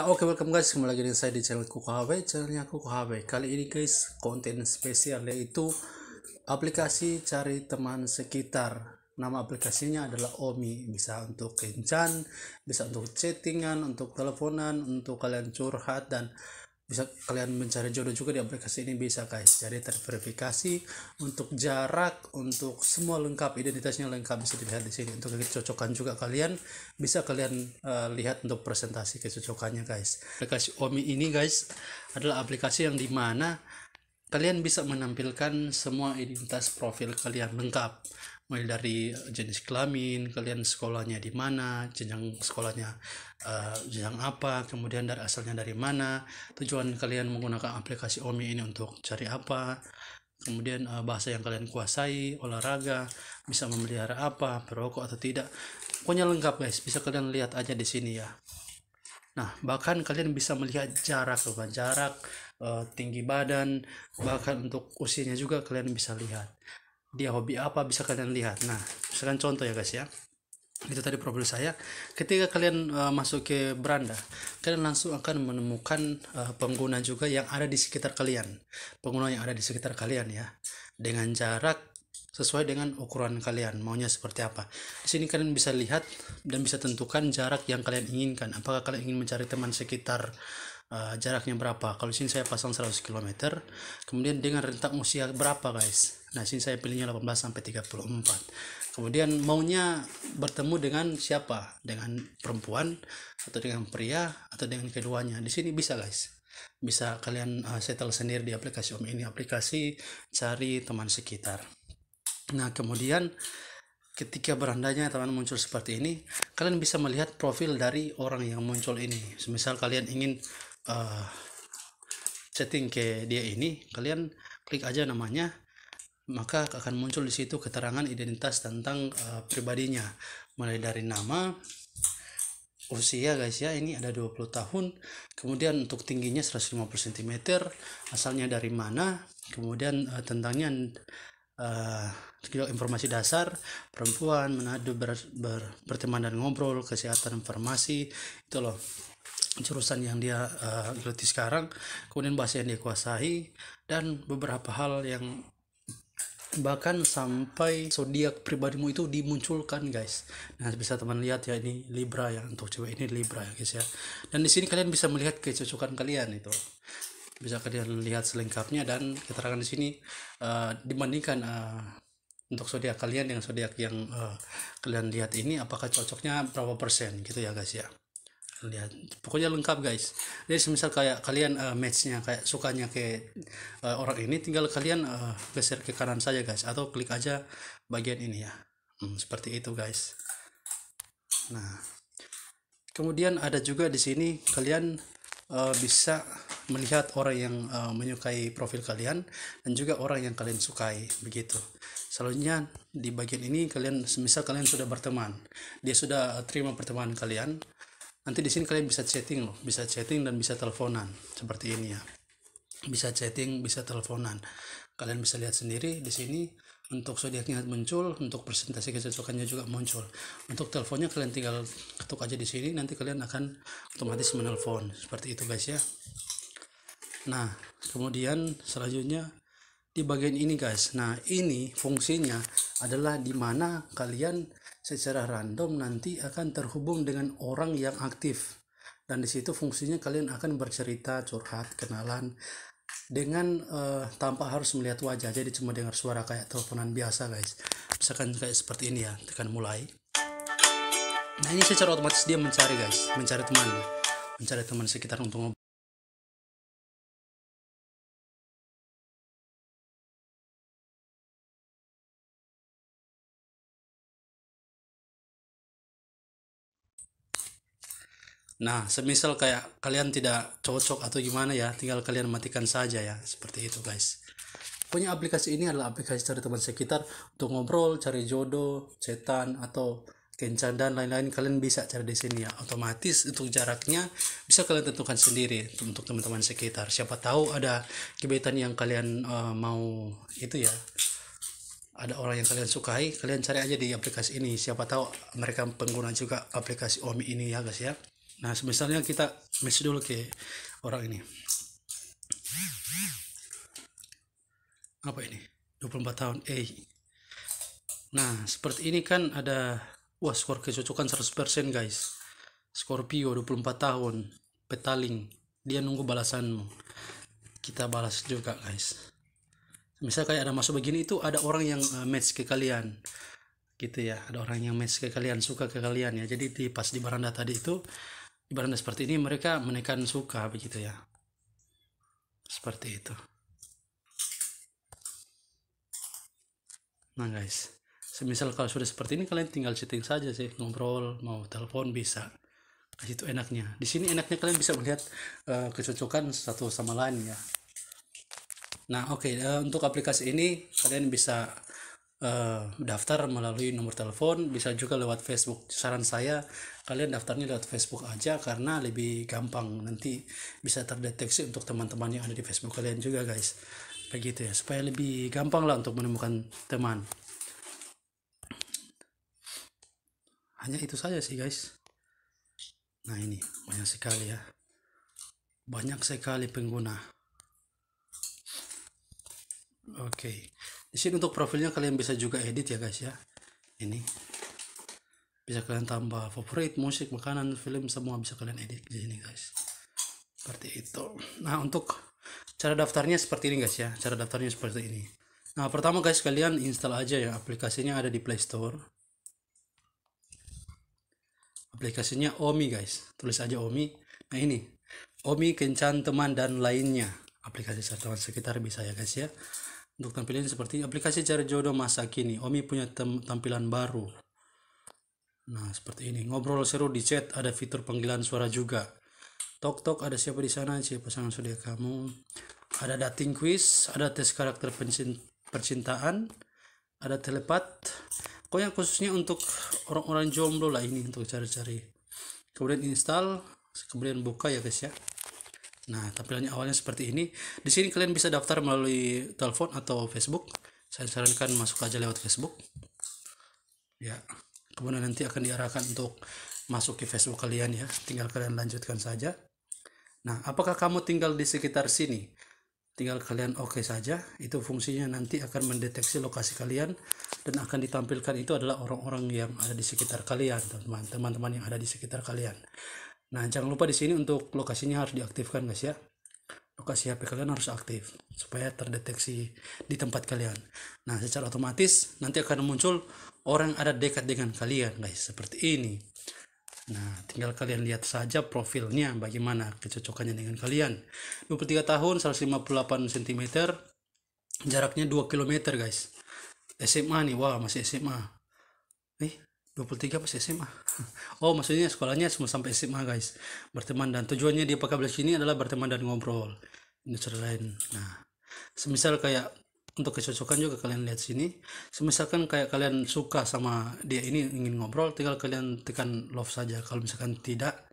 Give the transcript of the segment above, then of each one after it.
Nah, oke okay, welcome guys kembali lagi dengan saya di channel Kuku HB channelnya Kuku HB kali ini guys konten spesial yaitu aplikasi cari teman sekitar nama aplikasinya adalah Omi bisa untuk kencan bisa untuk chattingan untuk teleponan untuk kalian curhat dan bisa kalian mencari jodoh juga di aplikasi ini bisa guys jadi terverifikasi untuk jarak untuk semua lengkap identitasnya lengkap bisa dilihat di sini untuk kecocokan juga kalian bisa kalian uh, lihat untuk presentasi kecocokannya guys aplikasi Omi ini guys adalah aplikasi yang dimana kalian bisa menampilkan semua identitas profil kalian lengkap mulai dari eh, jenis kelamin kalian sekolahnya di mana jenjang sekolahnya uh, jenjang apa kemudian dari asalnya dari mana tujuan kalian menggunakan aplikasi Omi ini untuk cari apa kemudian uh, bahasa yang kalian kuasai olahraga bisa memelihara apa perokok atau tidak pokoknya lengkap guys bisa kalian lihat aja di sini ya Nah, bahkan kalian bisa melihat jarak, bukan jarak, tinggi badan, bahkan untuk usianya juga kalian bisa lihat dia hobi apa bisa kalian lihat nah misalkan contoh ya guys ya itu tadi problem saya ketika kalian uh, masuk ke beranda kalian langsung akan menemukan uh, pengguna juga yang ada di sekitar kalian pengguna yang ada di sekitar kalian ya dengan jarak sesuai dengan ukuran kalian maunya seperti apa di sini kalian bisa lihat dan bisa tentukan jarak yang kalian inginkan apakah kalian ingin mencari teman sekitar uh, jaraknya berapa kalau di sini saya pasang 100 km kemudian dengan rentang usia berapa guys Nah, sini saya pilihnya 18 sampai 34. Kemudian maunya bertemu dengan siapa? Dengan perempuan atau dengan pria atau dengan keduanya. Di sini bisa, guys. Bisa kalian uh, settle sendiri di aplikasi Om ini, aplikasi cari teman sekitar. Nah, kemudian ketika berandanya teman muncul seperti ini, kalian bisa melihat profil dari orang yang muncul ini. Misal kalian ingin uh, eh, setting ke dia ini, kalian klik aja namanya maka akan muncul di situ keterangan identitas tentang uh, pribadinya mulai dari nama usia guys ya ini ada 20 tahun kemudian untuk tingginya 150 cm asalnya dari mana kemudian uh, tentangnya uh, informasi dasar perempuan menadu ber, ber, berteman dan ngobrol kesehatan informasi itu loh jurusan yang dia uh, geluti sekarang kemudian bahasa yang dia kuasai dan beberapa hal yang bahkan sampai zodiak pribadimu itu dimunculkan guys nah bisa teman lihat ya ini libra ya untuk cewek ini libra ya guys ya dan di sini kalian bisa melihat kecocokan kalian itu bisa kalian lihat selengkapnya dan keterangan di sini uh, dibandingkan uh, untuk zodiak kalian dengan zodiak yang uh, kalian lihat ini apakah cocoknya berapa persen gitu ya guys ya lihat pokoknya lengkap guys jadi semisal kayak kalian uh, matchnya kayak sukanya ke uh, orang ini tinggal kalian uh, geser ke kanan saja guys atau klik aja bagian ini ya hmm, seperti itu guys nah kemudian ada juga di sini kalian uh, bisa melihat orang yang uh, menyukai profil kalian dan juga orang yang kalian sukai begitu selanjutnya di bagian ini kalian semisal kalian sudah berteman dia sudah terima pertemanan kalian nanti di sini kalian bisa chatting loh bisa chatting dan bisa teleponan seperti ini ya bisa chatting bisa teleponan kalian bisa lihat sendiri di sini untuk zodiaknya muncul untuk presentasi kecocokannya juga muncul untuk teleponnya kalian tinggal ketuk aja di sini nanti kalian akan otomatis menelpon seperti itu guys ya nah kemudian selanjutnya di bagian ini guys nah ini fungsinya adalah dimana kalian secara random nanti akan terhubung dengan orang yang aktif dan di situ fungsinya kalian akan bercerita curhat kenalan dengan uh, tanpa harus melihat wajah jadi cuma dengar suara kayak teleponan biasa guys misalkan kayak seperti ini ya tekan mulai nah ini secara otomatis dia mencari guys mencari teman mencari teman sekitar untuk Nah, semisal kayak kalian tidak cocok atau gimana ya, tinggal kalian matikan saja ya, seperti itu guys. punya aplikasi ini adalah aplikasi cari teman sekitar untuk ngobrol, cari jodoh, setan atau kencan dan lain-lain kalian bisa cari di sini ya. Otomatis untuk jaraknya bisa kalian tentukan sendiri untuk teman-teman sekitar. Siapa tahu ada gebetan yang kalian uh, mau itu ya ada orang yang kalian sukai kalian cari aja di aplikasi ini siapa tahu mereka pengguna juga aplikasi Omi ini ya guys ya nah misalnya kita match dulu ke orang ini apa ini 24 tahun eh nah seperti ini kan ada wah skor kecocokan 100% guys Scorpio 24 tahun petaling dia nunggu balasanmu kita balas juga guys misal kayak ada masuk begini itu ada orang yang eh, match ke kalian gitu ya ada orang yang match ke kalian suka ke kalian ya jadi di pas di baranda tadi itu ibaratnya seperti ini mereka menekan suka begitu ya seperti itu nah guys semisal kalau sudah seperti ini kalian tinggal setting saja sih ngobrol mau telepon bisa nah, itu enaknya di sini enaknya kalian bisa melihat uh, kecocokan satu sama lain ya nah oke okay, uh, eh, untuk aplikasi ini kalian bisa uh, daftar melalui nomor telepon bisa juga lewat Facebook saran saya kalian daftarnya lewat Facebook aja karena lebih gampang nanti bisa terdeteksi untuk teman-teman yang ada di Facebook kalian juga guys begitu ya supaya lebih gampang lah untuk menemukan teman hanya itu saja sih guys nah ini banyak sekali ya banyak sekali pengguna oke okay di sini untuk profilnya kalian bisa juga edit ya guys ya ini bisa kalian tambah favorit musik makanan film semua bisa kalian edit di sini guys seperti itu nah untuk cara daftarnya seperti ini guys ya cara daftarnya seperti ini nah pertama guys kalian install aja ya aplikasinya ada di Play Store aplikasinya Omi guys tulis aja Omi nah ini Omi kencan teman dan lainnya aplikasi satuan sekitar bisa ya guys ya untuk tampilan seperti ini. aplikasi cari jodoh masa kini Omi punya tampilan baru nah seperti ini ngobrol seru di chat ada fitur panggilan suara juga tok tok ada siapa di sana siapa pasangan sudah kamu ada dating quiz ada tes karakter percintaan ada telepat kok yang khususnya untuk orang-orang jomblo lah ini untuk cari-cari kemudian install kemudian buka ya guys ya Nah, tampilannya awalnya seperti ini. Di sini kalian bisa daftar melalui telepon atau Facebook. Saya sarankan masuk aja lewat Facebook. Ya, kemudian nanti akan diarahkan untuk masuk ke Facebook kalian ya. Tinggal kalian lanjutkan saja. Nah, apakah kamu tinggal di sekitar sini? Tinggal kalian oke okay saja. Itu fungsinya nanti akan mendeteksi lokasi kalian dan akan ditampilkan itu adalah orang-orang yang ada di sekitar kalian, teman-teman yang ada di sekitar kalian. Nah, jangan lupa di sini untuk lokasinya harus diaktifkan guys ya. Lokasi HP kalian harus aktif supaya terdeteksi di tempat kalian. Nah, secara otomatis nanti akan muncul orang ada dekat dengan kalian guys seperti ini. Nah, tinggal kalian lihat saja profilnya bagaimana kecocokannya dengan kalian. 23 tahun, 158 cm, jaraknya 2 km guys. SMA nih, wah masih SMA. Eh, 23 masih SMA oh maksudnya sekolahnya semua sampai SMA guys berteman dan tujuannya dia pakai belas ini adalah berteman dan ngobrol ini lain nah semisal kayak untuk kecocokan juga kalian lihat sini semisalkan kayak kalian suka sama dia ini ingin ngobrol tinggal kalian tekan love saja kalau misalkan tidak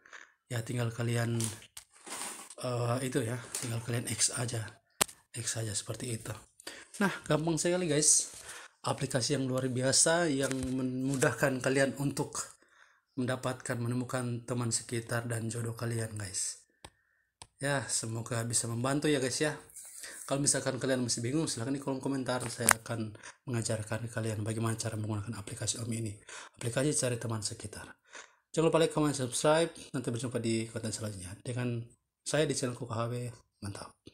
ya tinggal kalian uh, itu ya tinggal kalian X aja X aja seperti itu nah gampang sekali guys aplikasi yang luar biasa yang memudahkan kalian untuk mendapatkan menemukan teman sekitar dan jodoh kalian guys ya semoga bisa membantu ya guys ya kalau misalkan kalian masih bingung silahkan di kolom komentar saya akan mengajarkan kalian bagaimana cara menggunakan aplikasi Om ini aplikasi cari teman sekitar jangan lupa like, comment, subscribe nanti berjumpa di konten selanjutnya dengan saya di channel KHW mantap